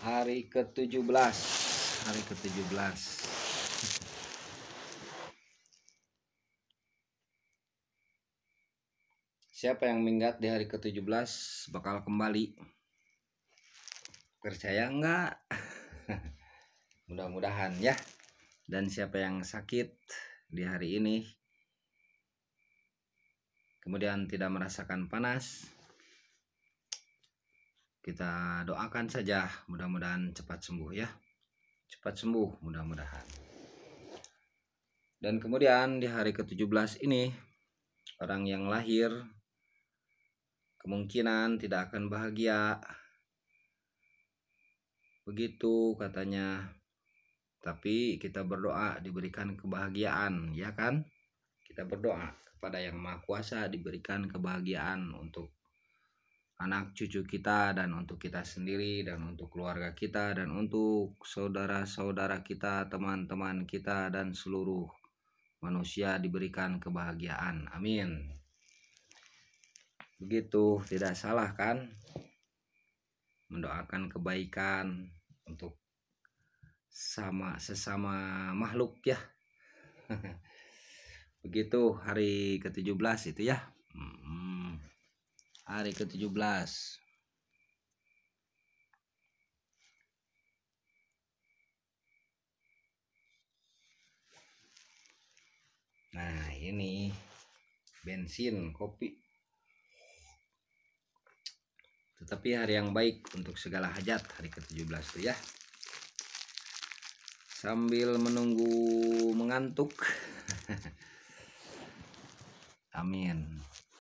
hari ke-17 hari ke-17 siapa yang minggat di hari ke-17 bakal kembali percaya enggak mudah-mudahan ya dan siapa yang sakit di hari ini kemudian tidak merasakan panas kita doakan saja mudah-mudahan cepat sembuh ya cepat sembuh mudah-mudahan dan kemudian di hari ke-17 ini orang yang lahir kemungkinan tidak akan bahagia begitu katanya tapi kita berdoa diberikan kebahagiaan ya kan kita berdoa kepada yang maha kuasa diberikan kebahagiaan untuk anak cucu kita dan untuk kita sendiri dan untuk keluarga kita dan untuk saudara-saudara kita, teman-teman kita dan seluruh manusia diberikan kebahagiaan. Amin. Begitu, tidak salah kan? Mendoakan kebaikan untuk sama sesama makhluk ya. Begitu hari ke-17 itu ya hari ke-17 nah ini bensin kopi tetapi hari yang baik untuk segala hajat hari ke-17 tuh ya sambil menunggu mengantuk amin